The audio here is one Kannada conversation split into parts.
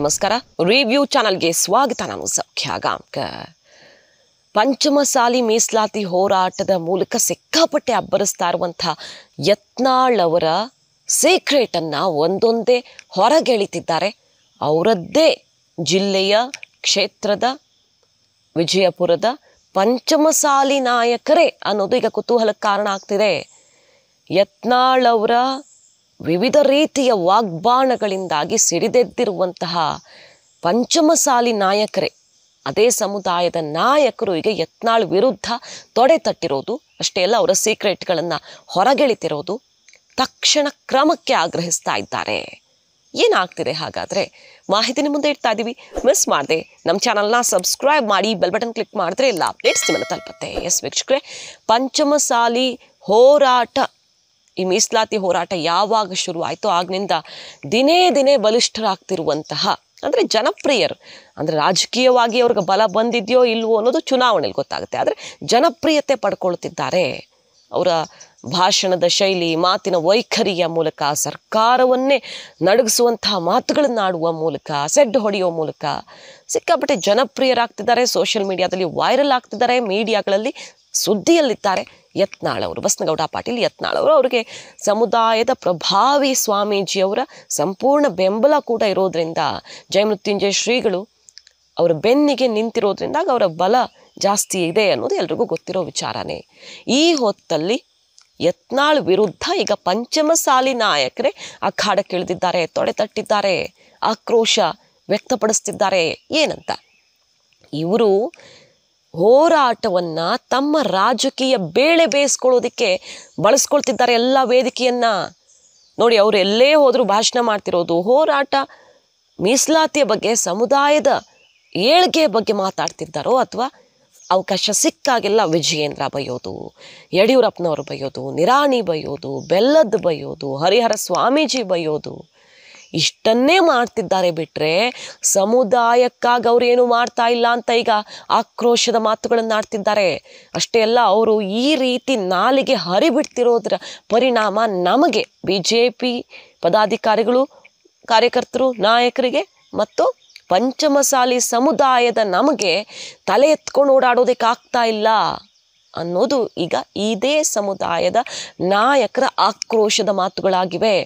ನಮಸ್ಕಾರ ರಿವ್ಯೂ ಚಾನಲ್ಗೆ ಸ್ವಾಗತ ನಾನು ಸೌಖ್ಯ ಪಂಚಮಸಾಲಿ ಮೀಸಲಾತಿ ಹೋರಾಟದ ಮೂಲಕ ಸಿಕ್ಕಾಪಟ್ಟೆ ಅಬ್ಬರಿಸ್ತಾ ಇರುವಂಥ ಯತ್ನಾಳ್ ಅವರ ಅನ್ನ ಒಂದೊಂದೇ ಹೊರಗೆಳಿತಿದ್ದಾರೆ ಅವರದ್ದೇ ಜಿಲ್ಲೆಯ ಕ್ಷೇತ್ರದ ವಿಜಯಪುರದ ಪಂಚಮಸಾಲಿ ನಾಯಕರೇ ಅನ್ನೋದು ಈಗ ಕುತೂಹಲಕ್ಕೆ ಕಾರಣ ಆಗ್ತಿದೆ ಯತ್ನಾಳ್ ಅವರ ವಿವಿಧ ರೀತಿಯ ವಾಗ್ಬಾಣಗಳಿಂದಾಗಿ ಸಿಡಿದೆದ್ದಿರುವಂತಹ ಪಂಚಮಸಾಲಿ ನಾಯಕರೇ ಅದೇ ಸಮುದಾಯದ ನಾಯಕರು ಈಗ ಯತ್ನಾಳ್ ವಿರುದ್ಧ ತೊಡೆ ತಟ್ಟಿರೋದು ಅಷ್ಟೇ ಅಲ್ಲ ಅವರ ಸೀಕ್ರೆಟ್ಗಳನ್ನು ಹೊರಗೆಳಿತಿರೋದು ತಕ್ಷಣ ಕ್ರಮಕ್ಕೆ ಆಗ್ರಹಿಸ್ತಾ ಇದ್ದಾರೆ ಏನಾಗ್ತಿದೆ ಹಾಗಾದರೆ ಮಾಹಿತಿ ಮುಂದೆ ಇಡ್ತಾ ಇದ್ದೀವಿ ಮಿಸ್ ಮಾಡಿದೆ ನಮ್ಮ ಚಾನಲ್ನ ಸಬ್ಸ್ಕ್ರೈಬ್ ಮಾಡಿ ಬೆಲ್ ಬಟನ್ ಕ್ಲಿಕ್ ಮಾಡಿದ್ರೆ ಎಲ್ಲ ಅಪ್ಡೇಟ್ಸ್ ನಿಮ್ಮನ್ನು ತಲುಪುತ್ತೆ ಎಸ್ ವೀಕ್ಷಕರೇ ಪಂಚಮಸಾಲಿ ಹೋರಾಟ ಈ ಮೀಸಲಾತಿ ಹೋರಾಟ ಯಾವಾಗ ಶುರು ಆಗಿನಿಂದ ದಿನೇ ದಿನೇ ಬಲಿಷ್ಠರಾಗ್ತಿರುವಂತಹ ಅಂದರೆ ಜನಪ್ರಿಯರು ಅಂದರೆ ರಾಜಕೀಯವಾಗಿ ಅವ್ರಿಗೆ ಬಲ ಬಂದಿದೆಯೋ ಇಲ್ವೋ ಅನ್ನೋದು ಚುನಾವಣೆಯಲ್ಲಿ ಗೊತ್ತಾಗುತ್ತೆ ಆದರೆ ಜನಪ್ರಿಯತೆ ಪಡ್ಕೊಳ್ತಿದ್ದಾರೆ ಅವರ ಭಾಷಣದ ಶೈಲಿ ಮಾತಿನ ವೈಖರಿಯ ಮೂಲಕ ಸರ್ಕಾರವನ್ನೇ ನಡಗಿಸುವಂತಹ ಮಾತುಗಳನ್ನು ಆಡುವ ಮೂಲಕ ಸೆಡ್ ಹೊಡೆಯುವ ಮೂಲಕ ಸಿಕ್ಕಾಪಟ್ಟೆ ಜನಪ್ರಿಯರಾಗ್ತಿದ್ದಾರೆ ಸೋಷಿಯಲ್ ಮೀಡಿಯಾದಲ್ಲಿ ವೈರಲ್ ಆಗ್ತಿದ್ದಾರೆ ಮೀಡಿಯಾಗಳಲ್ಲಿ ಸುದ್ದಿಯಲ್ಲಿದ್ದಾರೆ ಯತ್ನಾಳವರು ಬಸನಗೌಡ ಪಾಟೀಲ್ ಯತ್ನಾಳವರು ಅವರಿಗೆ ಸಮುದಾಯದ ಪ್ರಭಾವಿ ಸ್ವಾಮೀಜಿಯವರ ಸಂಪೂರ್ಣ ಬೆಂಬಲ ಕೂಡ ಇರೋದರಿಂದ ಜಯಮೃತ್ಯುಂಜಯ ಶ್ರೀಗಳು ಅವರ ಬೆನ್ನಿಗೆ ನಿಂತಿರೋದ್ರಿಂದ ಅವರ ಬಲ ಜಾಸ್ತಿ ಇದೆ ಅನ್ನೋದು ಎಲ್ರಿಗೂ ಗೊತ್ತಿರೋ ವಿಚಾರನೇ ಈ ಹೊತ್ತಲ್ಲಿ ಯತ್ನಾಳ್ ವಿರುದ್ಧ ಈಗ ಪಂಚಮಸಾಲಿ ನಾಯಕರೇ ಅಖಾಡಕ್ಕಿಳಿದಿದ್ದಾರೆ ತೊಡೆ ತಟ್ಟಿದ್ದಾರೆ ಆಕ್ರೋಶ ವ್ಯಕ್ತಪಡಿಸ್ತಿದ್ದಾರೆ ಏನಂತ ಇವರು ಹೋರಾಟವನ್ನು ತಮ್ಮ ರಾಜಕೀಯ ಬೇಳೆ ಬೇಯಿಸ್ಕೊಳ್ಳೋದಕ್ಕೆ ಬಳಸ್ಕೊಳ್ತಿದ್ದಾರೆ ಎಲ್ಲ ವೇದಿಕೆಯನ್ನು ನೋಡಿ ಅವರು ಎಲ್ಲೇ ಹೋದರೂ ಭಾಷಣ ಮಾಡ್ತಿರೋದು ಹೋರಾಟ ಮೀಸಲಾತಿಯ ಬಗ್ಗೆ ಸಮುದಾಯದ ಏಳ್ಗೆಯ ಬಗ್ಗೆ ಮಾತಾಡ್ತಿದ್ದಾರೋ ಅಥವಾ ಅವಕಾಶ ಸಿಕ್ಕಾಗೆಲ್ಲ ವಿಜಯೇಂದ್ರ ಬೈಯೋದು ಯಡಿಯೂರಪ್ಪನವರು ಬೈಯೋದು ನಿರಾಣಿ ಬೈಯೋದು ಬೆಲ್ಲದ್ ಬೈಯೋದು ಹರಿಹರ ಸ್ವಾಮೀಜಿ ಬೈಯೋದು ಇಷ್ಟನ್ನೇ ಮಾಡ್ತಿದ್ದಾರೆ ಬಿಟ್ಟರೆ ಸಮುದಾಯಕ್ಕಾಗಿ ಅವ್ರು ಏನು ಮಾಡ್ತಾ ಇಲ್ಲ ಅಂತ ಈಗ ಆಕ್ರೋಶದ ಮಾತುಗಳನ್ನು ಆಡ್ತಿದ್ದಾರೆ ಅಷ್ಟೇ ಅಲ್ಲ ಅವರು ಈ ರೀತಿ ನಾಲಿಗೆ ಹರಿಬಿಡ್ತಿರೋದ್ರ ಪರಿಣಾಮ ನಮಗೆ ಬಿ ಜೆ ಪಿ ಪದಾಧಿಕಾರಿಗಳು ಕಾರ್ಯಕರ್ತರು ನಾಯಕರಿಗೆ ಮತ್ತು ಪಂಚಮಸಾಲಿ ಸಮುದಾಯದ ನಮಗೆ ತಲೆ ಎತ್ಕೊಂಡು ಓಡಾಡೋದಕ್ಕೆ ಆಗ್ತಾ ಇಲ್ಲ ಅನ್ನೋದು ಈಗ ಇದೇ ಸಮುದಾಯದ ನಾಯಕರ ಆಕ್ರೋಶದ ಮಾತುಗಳಾಗಿವೆ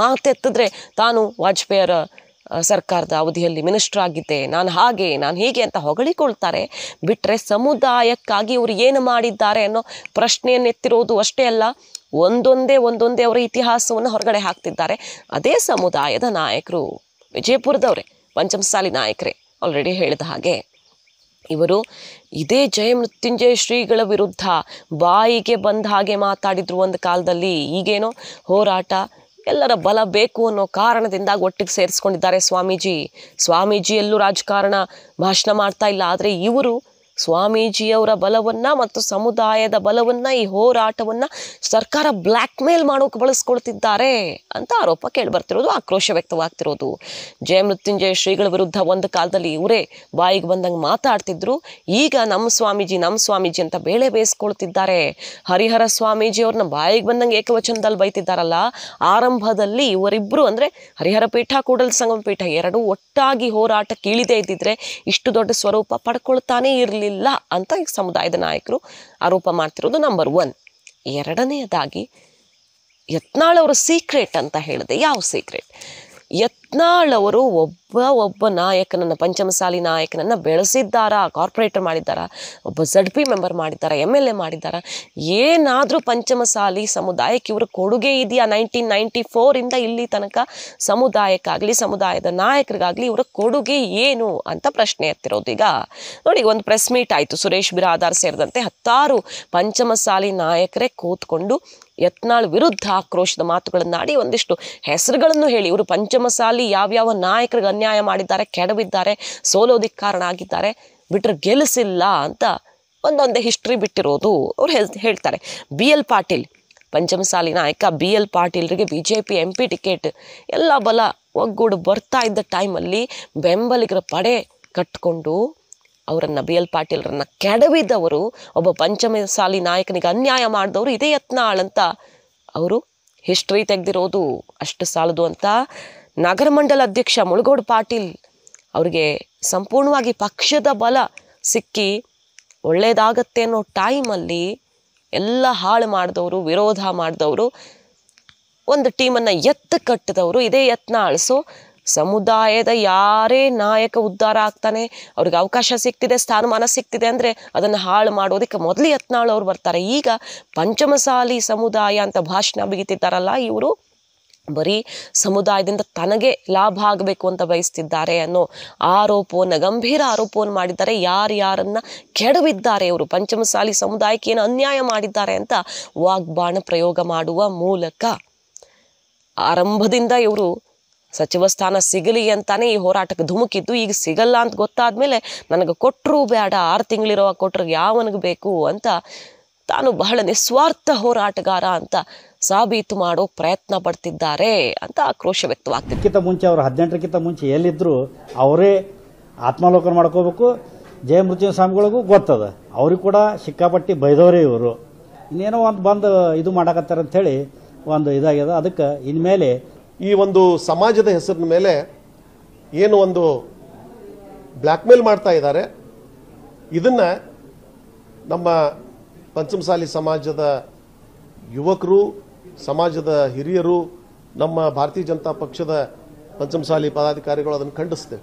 ಮಾತೆತ್ತಿದ್ರೆ ತಾನು ವಾಜಪೇಯಿಯರ ಸರ್ಕಾರದ ಅವಧಿಯಲ್ಲಿ ಮಿನಿಸ್ಟ್ರ್ ಆಗಿದ್ದೆ ನಾನು ಹಾಗೆ ನಾನು ಹೀಗೆ ಅಂತ ಹೊಗಳಿಕೊಳ್ತಾರೆ ಬಿಟ್ಟರೆ ಸಮುದಾಯಕ್ಕಾಗಿ ಇವರು ಏನು ಮಾಡಿದ್ದಾರೆ ಅನ್ನೋ ಪ್ರಶ್ನೆಯನ್ನೆತ್ತಿರೋದು ಅಷ್ಟೇ ಅಲ್ಲ ಒಂದೊಂದೇ ಒಂದೊಂದೇ ಅವರ ಇತಿಹಾಸವನ್ನು ಹೊರಗಡೆ ಹಾಕ್ತಿದ್ದಾರೆ ಅದೇ ಸಮುದಾಯದ ನಾಯಕರು ವಿಜಯಪುರದವರೇ ಪಂಚಮಸಾಲಿ ನಾಯಕರೇ ಆಲ್ರೆಡಿ ಹೇಳಿದ ಹಾಗೆ ಇವರು ಇದೇ ಜಯ ಮೃತ್ಯುಂಜಯ ಶ್ರೀಗಳ ವಿರುದ್ಧ ಬಾಯಿಗೆ ಬಂದ ಹಾಗೆ ಮಾತಾಡಿದ್ರು ಒಂದು ಕಾಲದಲ್ಲಿ ಈಗೇನೋ ಹೋರಾಟ ಎಲ್ಲರ ಬಲ ಬೇಕು ಅನ್ನೋ ಕಾರಣದಿಂದ ಒಟ್ಟಿಗೆ ಸೇರಿಸ್ಕೊಂಡಿದ್ದಾರೆ ಸ್ವಾಮೀಜಿ ಸ್ವಾಮೀಜಿಯಲ್ಲೂ ರಾಜಕಾರಣ ಭಾಷಣ ಮಾಡ್ತಾ ಇಲ್ಲ ಆದರೆ ಇವರು ಸ್ವಾಮೀಜಿಯವರ ಬಲವನ್ನ ಮತ್ತು ಸಮುದಾಯದ ಬಲವನ್ನ ಈ ಹೋರಾಟವನ್ನ ಸರ್ಕಾರ ಬ್ಲ್ಯಾಕ್ ಮೇಲ್ ಮಾಡೋಕೆ ಬಳಸ್ಕೊಳ್ತಿದ್ದಾರೆ ಅಂತ ಆರೋಪ ಕೇಳಿ ಬರ್ತಿರೋದು ಆಕ್ರೋಶ ವ್ಯಕ್ತವಾಗ್ತಿರೋದು ಜಯ ಮೃತ್ಯುಂಜಯ ಶ್ರೀಗಳ ವಿರುದ್ಧ ಒಂದು ಕಾಲದಲ್ಲಿ ಇವರೇ ಬಾಯಿಗೆ ಬಂದಂಗೆ ಮಾತಾಡ್ತಿದ್ರು ಈಗ ನಮ್ಮ ಸ್ವಾಮೀಜಿ ನಮ್ಮ ಸ್ವಾಮೀಜಿ ಅಂತ ಬೇಳೆ ಬೇಯಿಸ್ಕೊಳ್ತಿದ್ದಾರೆ ಹರಿಹರ ಸ್ವಾಮೀಜಿ ಅವ್ರನ್ನ ಬಾಯಿಗೆ ಬಂದಂಗೆ ಏಕವಚನದಲ್ಲಿ ಬೈತಿದ್ದಾರಲ್ಲ ಆರಂಭದಲ್ಲಿ ಇವರಿಬ್ಬರು ಅಂದರೆ ಹರಿಹರ ಪೀಠ ಕೂಡಲ್ ಸಂಗಮ ಪೀಠ ಎರಡೂ ಒಟ್ಟಾಗಿ ಹೋರಾಟ ಕೀಳಿದೆ ಇದ್ದಿದ್ರೆ ಇಷ್ಟು ದೊಡ್ಡ ಸ್ವರೂಪ ಪಡ್ಕೊಳ್ತಾನೇ ಇರಲಿ ಮಾಡಲಿಲ್ಲ ಅಂತ ಈ ಸಮುದಾಯದ ನಾಯಕರು ಆರೋಪ ಮಾಡ್ತಿರೋದು ನಂಬರ್ ಒನ್ ಎರಡನೆಯದಾಗಿ ಯತ್ನಾಳ್ ಅವರ ಸೀಕ್ರೆಟ್ ಅಂತ ಹೇಳಿದೆ ಯಾವ ಸೀಕ್ರೆಟ್ ಯತ್ನಾಳವರು ಒಬ್ಬ ಒಬ್ಬ ನಾಯಕನನ್ನು ಪಂಚಮಸಾಲಿ ನಾಯಕನನ್ನು ಬೆಳೆಸಿದ್ದಾರಾ ಕಾರ್ಪೊರೇಟರ್ ಮಾಡಿದ್ದಾರ ಒಬ್ಬ ಝಡ್ ಪಿ ಮೆಂಬರ್ ಮಾಡಿದ್ದಾರೆ ಎಮ್ ಎಲ್ ಎ ಮಾಡಿದ್ದಾರ ಏನಾದರೂ ಪಂಚಮಸಾಲಿ ಸಮುದಾಯಕ್ಕೆ ಇವರು ಕೊಡುಗೆ ಇದೆಯಾ ನೈನ್ಟೀನ್ ನೈಂಟಿ ಫೋರಿಂದ ಇಲ್ಲಿ ತನಕ ಸಮುದಾಯಕ್ಕಾಗಲಿ ಸಮುದಾಯದ ನಾಯಕರಿಗಾಗಲಿ ಇವರ ಕೊಡುಗೆ ಏನು ಅಂತ ಪ್ರಶ್ನೆ ಎತ್ತಿರೋದು ಈಗ ನೋಡಿ ಒಂದು ಪ್ರೆಸ್ ಮೀಟ್ ಆಯಿತು ಸುರೇಶ್ ಬಿರಾದಾರ್ ಸೇರಿದಂತೆ ಹತ್ತಾರು ಪಂಚಮಸಾಲಿ ನಾಯಕರೇ ಕೂತ್ಕೊಂಡು ಯತ್ನಾಳ್ ವಿರುದ್ಧ ಆಕ್ರೋಶದ ಮಾತುಗಳನ್ನಾಡಿ ಒಂದಿಷ್ಟು ಹೆಸರುಗಳನ್ನು ಹೇಳಿ ಇವರು ಪಂಚಮಸಾಲಿ ಯಾವ್ಯಾವ ನಾಯಕರಿಗೆ ಅನ್ಯಾಯ ಮಾಡಿದ್ದಾರೆ ಕೆಡವಿದ್ದಾರೆ ಸೋಲೋದಿಕ್ಕೆ ಕಾರಣ ಆಗಿದ್ದಾರೆ ಬಿಟ್ರೆ ಗೆಲ್ಲಿಸಿಲ್ಲ ಅಂತ ಒಂದೊಂದೇ ಹಿಸ್ಟ್ರಿ ಬಿಟ್ಟಿರೋದು ಅವ್ರು ಹೇಳ್ತಾರೆ ಬಿ ಎಲ್ ಪಾಟೀಲ್ ಪಂಚಮಸಾಲಿ ನಾಯಕ ಬಿ ಎಲ್ ಪಾಟೀಲ್ರಿಗೆ B J P M P ticket ಎಲ್ಲ ಬಲ ಒಗ್ಗೂಡು ಬರ್ತಾ ಇದ್ದ ಟೈಮಲ್ಲಿ ಬೆಂಬಲಿಗರ ಪಡೆ ಕಟ್ಕೊಂಡು ಅವರನ್ನು ಬಿ ಎಲ್ ಪಾಟೀಲ್ರನ್ನ ಕೆಡವಿದವರು ಒಬ್ಬ ಪಂಚಮಸಾಲಿ ನಾಯಕನಿಗೆ ಅನ್ಯಾಯ ಮಾಡಿದವರು ಇದೇ ಯತ್ನಾಳ್ ಅಂತ ಅವರು ಹಿಸ್ಟ್ರಿ ತೆಗೆದಿರೋದು ಅಷ್ಟು ಸಾಲದು ಅಂತ ನಗರ ಮಂಡಲ ಅಧ್ಯಕ್ಷ ಮುಳುಗೋಡು ಪಾಟೀಲ್ ಅವರಿಗೆ ಸಂಪೂರ್ಣವಾಗಿ ಪಕ್ಷದ ಬಲ ಸಿಕ್ಕಿ ಒಳ್ಳೆಯದಾಗತ್ತೆ ಅನ್ನೋ ಟೈಮಲ್ಲಿ ಎಲ್ಲ ಹಾಳು ಮಾಡಿದವರು ವಿರೋಧ ಮಾಡಿದವರು ಒಂದು ಟೀಮನ್ನು ಎತ್ತ ಕಟ್ಟಿದವರು ಇದೇ ಯತ್ನ ಅಳಿಸೋ ಸಮುದಾಯದ ಯಾರೇ ನಾಯಕ ಉದ್ಧಾರ ಆಗ್ತಾನೆ ಅವ್ರಿಗೆ ಅವಕಾಶ ಸಿಗ್ತಿದೆ ಸ್ಥಾನಮಾನ ಸಿಗ್ತಿದೆ ಅಂದರೆ ಅದನ್ನು ಹಾಳು ಮಾಡೋದಕ್ಕೆ ಮೊದಲು ಯತ್ನಾಳು ಅವ್ರು ಬರ್ತಾರೆ ಈಗ ಪಂಚಮಸಾಲಿ ಸಮುದಾಯ ಅಂತ ಭಾಷಣ ಬಿಗಿತಿದ್ದಾರಲ್ಲ ಇವರು ಬರೀ ಸಮುದಾಯದಿಂದ ತನಗೆ ಲಾಭ ಆಗಬೇಕು ಅಂತ ಬಯಸ್ತಿದ್ದಾರೆ ಅನ್ನೋ ಆರೋಪವನ್ನು ಗಂಭೀರ ಆರೋಪವನ್ನು ಮಾಡಿದ್ದಾರೆ ಯಾರು ಯಾರನ್ನು ಕೆಡವಿದ್ದಾರೆ ಇವರು ಪಂಚಮಸಾಲಿ ಸಮುದಾಯಕ್ಕೆ ಏನು ಅನ್ಯಾಯ ಮಾಡಿದ್ದಾರೆ ಅಂತ ವಾಗ್ಬಾಣ ಪ್ರಯೋಗ ಮಾಡುವ ಮೂಲಕ ಆರಂಭದಿಂದ ಇವರು ಸಚಿವ ಸ್ಥಾನ ಸಿಗಲಿ ಅಂತಾನೆ ಈ ಹೋರಾಟಕ್ಕೆ ಧುಮುಕಿದ್ದು ಈಗ ಸಿಗಲ್ಲ ಅಂತ ಗೊತ್ತಾದ್ಮೇಲೆ ನನಗೆ ಕೊಟ್ಟರು ಬೇಡ ಆರು ತಿಂಗಳಿರೋ ಕೊಟ್ಟರು ಯಾವನಿಗೆ ಬೇಕು ಅಂತ ತಾನು ಬಹಳ ನಿಸ್ವಾರ್ಥ ಹೋರಾಟಗಾರ ಅಂತ ಸಾಬೀತು ಮಾಡೋ ಪ್ರಯತ್ನ ಪಡ್ತಿದ್ದಾರೆ ಅಂತ ಆಕ್ರೋಶ ಅದಕ್ಕಿಂತ ಮುಂಚೆ ಅವರು ಹದಿನೆಂಟಕ್ಕಿಂತ ಮುಂಚೆ ಎಲ್ಲಿದ್ದರೂ ಅವರೇ ಆತ್ಮಲೋಕನ ಮಾಡ್ಕೋಬೇಕು ಜಯಮೃತ್ಯು ಸ್ವಾಮಿಗಳಿಗೂ ಗೊತ್ತದ ಅವ್ರಿಗೆ ಕೂಡ ಸಿಕ್ಕಾಪಟ್ಟಿ ಬೈದವರೇ ಇವರು ಇನ್ನೇನೋ ಒಂದು ಬಂದು ಇದು ಮಾಡಕತ್ತಾರಂಥೇಳಿ ಒಂದು ಇದಾಗ್ಯದ ಅದಕ್ಕೆ ಇನ್ಮೇಲೆ ಈ ಒಂದು ಸಮಾಜದ ಹೆಸರಿನ ಮೇಲೆ ಏನು ಒಂದು ಬ್ಲ್ಯಾಕ್ಮೇಲ್ ಮಾಡ್ತಾ ಇದ್ದಾರೆ ಇದನ್ನ ನಮ್ಮ ಪಂಚಮಸಾಲಿ ಸಮಾಜದ ಯುವಕರು ಸಮಾಜದ ಹಿರಿಯರು ನಮ್ಮ ಭಾರತೀಯ ಜನತಾ ಪಕ್ಷದ ಪಂಚಮಸಾಲಿ ಪದಾಧಿಕಾರಿಗಳು ಅದನ್ನು ಖಂಡಿಸ್ತೇವೆ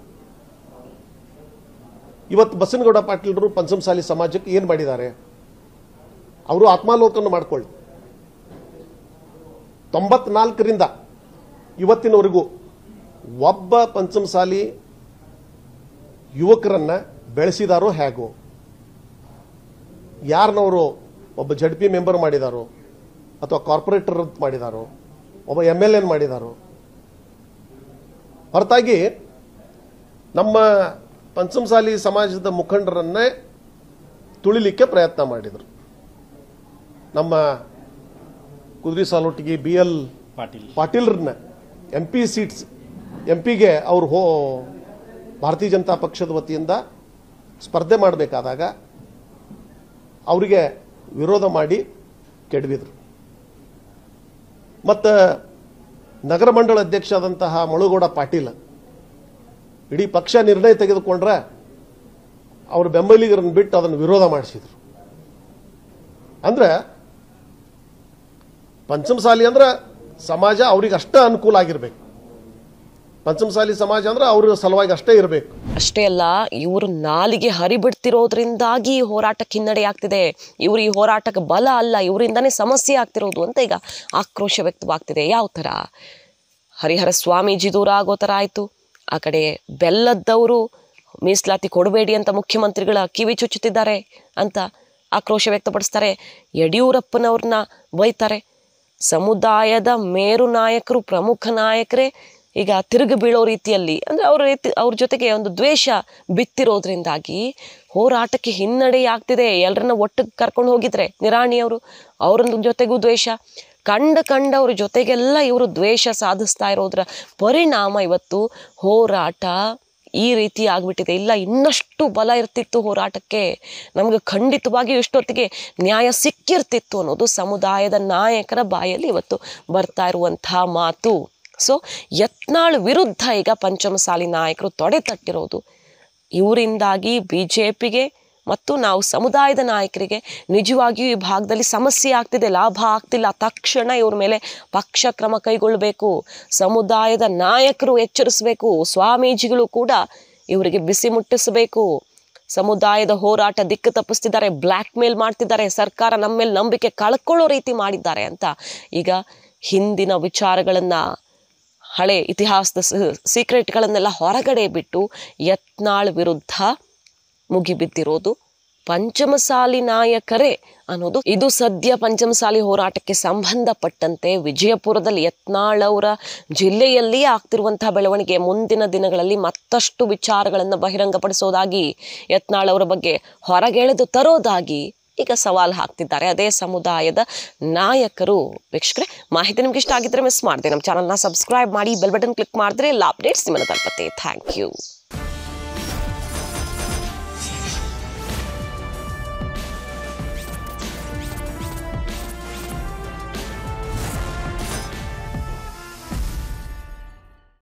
ಇವತ್ತು ಬಸನಗೌಡ ಪಾಟೀಲರು ಪಂಚಮಸಾಲಿ ಸಮಾಜಕ್ಕೆ ಏನು ಮಾಡಿದ್ದಾರೆ ಅವರು ಆತ್ಮಾಲೋಕನ ಮಾಡಿಕೊಳ್ಳಿ ತೊಂಬತ್ನಾಲ್ಕರಿಂದ ಇವತ್ತಿನವರೆಗೂ ಒಬ್ಬ ಪಂಚಮಸಾಲಿ ಯುವಕರನ್ನ ಬೆಳೆಸಿದಾರೋ ಹೇಗೋ ಯಾರನ್ನವರು ಒಬ್ಬ ಜಡ್ ಪಿ ಮೆಂಬರ್ ಮಾಡಿದಾರೋ ಅಥವಾ ಕಾರ್ಪೊರೇಟರ್ ಮಾಡಿದಾರೋ ಒಬ್ಬ ಎಮ್ ಎಲ್ ಎನ್ ಮಾಡಿದಾರೋ ಹೊರತಾಗಿ ನಮ್ಮ ಪಂಚಮಸಾಲಿ ಸಮಾಜದ ಮುಖಂಡರನ್ನೇ ತುಳಿಲಿಕ್ಕೆ ಪ್ರಯತ್ನ ಮಾಡಿದರು ನಮ್ಮ ಕುದುರೆ ಸಾಲೋಟಿಗೆ ಬಿ ಎಲ್ ಪಾಟೀಲ್ ಪಾಟೀಲ್ರನ್ನ ಎಂ ಪಿ ಸೀಟ್ಸ್ ಎಂ ಪಿಗೆ ಅವರು ಹೋ ಭಾರತೀಯ ಜನತಾ ಪಕ್ಷದ ವತಿಯಿಂದ ಸ್ಪರ್ಧೆ ಮಾಡಬೇಕಾದಾಗ ಅವರಿಗೆ ವಿರೋಧ ಮಾಡಿ ಕೆಡವಿದ್ರು ಮತ್ತು ನಗರ ಮಂಡಳ ಅಧ್ಯಕ್ಷ ಆದಂತಹ ಮುಳುಗೋಡ ಪಾಟೀಲ್ ಇಡೀ ಪಕ್ಷ ನಿರ್ಣಯ ತೆಗೆದುಕೊಂಡ್ರೆ ಅವರು ಬೆಂಬಲಿಗರನ್ನು ಬಿಟ್ಟು ಅದನ್ನು ವಿರೋಧ ಮಾಡಿಸಿದ್ರು ಅಂದರೆ ಪಂಚಮಸಾಲಿ ಅಂದ್ರೆ ಸಮಾಜ ಅವ್ರಿಗೆ ಅಷ್ಟೇ ಅನುಕೂಲ ಆಗಿರ್ಬೇಕು ಪಂಚಮಸಾಲಿ ಸಮಾಜ ಅಂದ್ರೆ ಅವ್ರ ಸಲುವಾಗಿ ಅಷ್ಟೇ ಇರಬೇಕು ಅಷ್ಟೇ ಅಲ್ಲ ಇವರು ನಾಲಿಗೆ ಹರಿಬಿಡ್ತಿರೋದ್ರಿಂದಾಗಿ ಈ ಹೋರಾಟಕ್ಕೆ ಹಿನ್ನಡೆ ಆಗ್ತಿದೆ ಇವರು ಈ ಹೋರಾಟಕ್ಕೆ ಬಲ ಅಲ್ಲ ಇವರಿಂದನೇ ಸಮಸ್ಯೆ ಆಗ್ತಿರೋದು ಅಂತ ಈಗ ಆಕ್ರೋಶ ವ್ಯಕ್ತವಾಗ್ತಿದೆ ಯಾವ ಥರ ಹರಿಹರ ಸ್ವಾಮೀಜಿ ದೂರ ಆಗೋ ಥರ ಆಯಿತು ಆ ಕಡೆ ಬೆಲ್ಲದವರು ಮೀಸಲಾತಿ ಕೊಡಬೇಡಿ ಅಂತ ಮುಖ್ಯಮಂತ್ರಿಗಳ ಕಿವಿ ಚುಚ್ಚುತ್ತಿದ್ದಾರೆ ಅಂತ ಆಕ್ರೋಶ ವ್ಯಕ್ತಪಡಿಸ್ತಾರೆ ಯಡಿಯೂರಪ್ಪನವ್ರನ್ನ ಬೈತಾರೆ ಸಮುದಾಯದ ಮೇರು ನಾಯಕರು ಪ್ರಮುಖ ನಾಯಕರೇ ಈಗ ತಿರುಗಿ ಬೀಳೋ ರೀತಿಯಲ್ಲಿ ಅಂದರೆ ಅವ್ರ ರೀತಿ ಅವ್ರ ಜೊತೆಗೆ ಒಂದು ದ್ವೇಷ ಬಿತ್ತಿರೋದ್ರಿಂದಾಗಿ ಹೋರಾಟಕ್ಕೆ ಹಿನ್ನಡೆ ಆಗ್ತಿದೆ ಎಲ್ಲರನ್ನ ಒಟ್ಟಿಗೆ ಕರ್ಕೊಂಡು ಹೋಗಿದ್ರೆ ನಿರಾಣಿಯವರು ಅವ್ರ ಜೊತೆಗೂ ದ್ವೇಷ ಕಂಡ ಕಂಡವ್ರ ಜೊತೆಗೆಲ್ಲ ಇವರು ದ್ವೇಷ ಸಾಧಿಸ್ತಾ ಇರೋದ್ರ ಪರಿಣಾಮ ಇವತ್ತು ಹೋರಾಟ ಈ ರೀತಿ ಆಗಿಬಿಟ್ಟಿದೆ ಇಲ್ಲ ಇನ್ನಷ್ಟು ಬಲ ಇರ್ತಿತ್ತು ಹೋರಾಟಕ್ಕೆ ನಮಗೆ ಖಂಡಿತವಾಗಿಯೂ ಇಷ್ಟೊತ್ತಿಗೆ ನ್ಯಾಯ ಸಿಕ್ಕಿರ್ತಿತ್ತು ಅನ್ನೋದು ಸಮುದಾಯದ ನಾಯಕರ ಬಾಯಲ್ಲಿ ಇವತ್ತು ಬರ್ತಾ ಇರುವಂತಹ ಮಾತು ಸೊ ಯತ್ನಾಳ್ ವಿರುದ್ಧ ಈಗ ಪಂಚಮಸಾಲಿ ನಾಯಕರು ತೊಡೆ ತಟ್ಟಿರೋದು ಇವರಿಂದಾಗಿ ಬಿ ಜೆ ಪಿಗೆ ಮತ್ತು ನಾವು ಸಮುದಾಯದ ನಾಯಕರಿಗೆ ನಿಜವಾಗಿಯೂ ಈ ಭಾಗದಲ್ಲಿ ಸಮಸ್ಯೆ ಆಗ್ತಿದೆ ಲಾಭ ಆಗ್ತಿಲ್ಲ ತಕ್ಷಣ ಇವ್ರ ಮೇಲೆ ಪಕ್ಷ ಕ್ರಮ ಕೈಗೊಳ್ಳಬೇಕು ಸಮುದಾಯದ ನಾಯಕರು ಎಚ್ಚರಿಸಬೇಕು ಸ್ವಾಮೀಜಿಗಳು ಕೂಡ ಇವರಿಗೆ ಬಿಸಿ ಮುಟ್ಟಿಸಬೇಕು ಸಮುದಾಯದ ಹೋರಾಟ ದಿಕ್ಕು ತಪ್ಪಿಸ್ತಿದ್ದಾರೆ ಬ್ಲ್ಯಾಕ್ ಮೇಲ್ ಮಾಡ್ತಿದ್ದಾರೆ ಸರ್ಕಾರ ನಮ್ಮ ಮೇಲೆ ನಂಬಿಕೆ ಕಳ್ಕೊಳ್ಳೋ ರೀತಿ ಮಾಡಿದ್ದಾರೆ ಅಂತ ಈಗ ಹಿಂದಿನ ವಿಚಾರಗಳನ್ನು ಹಳೆ ಇತಿಹಾಸದ ಸೀಕ್ರೆಟ್ಗಳನ್ನೆಲ್ಲ ಹೊರಗಡೆ ಬಿಟ್ಟು ಯತ್ನಾಳ್ ವಿರುದ್ಧ ಮುಗಿಬಿದ್ದಿರೋದು ಪಂಚಮಸಾಲಿ ನಾಯಕರೇ ಅನ್ನೋದು ಇದು ಸದ್ಯ ಪಂಚಮಸಾಲಿ ಹೋರಾಟಕ್ಕೆ ಸಂಬಂಧಪಟ್ಟಂತೆ ವಿಜಯಪುರದಲ್ಲಿ ಯತ್ನಾಳವರ ಅವರ ಜಿಲ್ಲೆಯಲ್ಲಿಯೇ ಆಗ್ತಿರುವಂತಹ ಬೆಳವಣಿಗೆ ಮುಂದಿನ ದಿನಗಳಲ್ಲಿ ಮತ್ತಷ್ಟು ವಿಚಾರಗಳನ್ನು ಬಹಿರಂಗಪಡಿಸೋದಾಗಿ ಯತ್ನಾಳ್ ಬಗ್ಗೆ ಹೊರಗೆಳೆದು ತರೋದಾಗಿ ಈಗ ಸವಾಲು ಹಾಕ್ತಿದ್ದಾರೆ ಅದೇ ಸಮುದಾಯದ ನಾಯಕರು ವೀಕ್ಷಕರೇ ಮಾಹಿತಿ ನಿಮ್ಗೆ ಇಷ್ಟ ಆಗಿದ್ರೆ ಮಿಸ್ ಮಾಡಿದೆ ನಮ್ಮ ಚಾನಲ್ನ ಸಬ್ಸ್ಕ್ರೈಬ್ ಮಾಡಿ ಬೆಲ್ ಬಟನ್ ಕ್ಲಿಕ್ ಮಾಡಿದ್ರೆ ಎಲ್ಲ ಅಪ್ಡೇಟ್ಸ್ ನಿಮ್ಮನ್ನು ತಲುಪತ್ತೆ ಥ್ಯಾಂಕ್ ಯು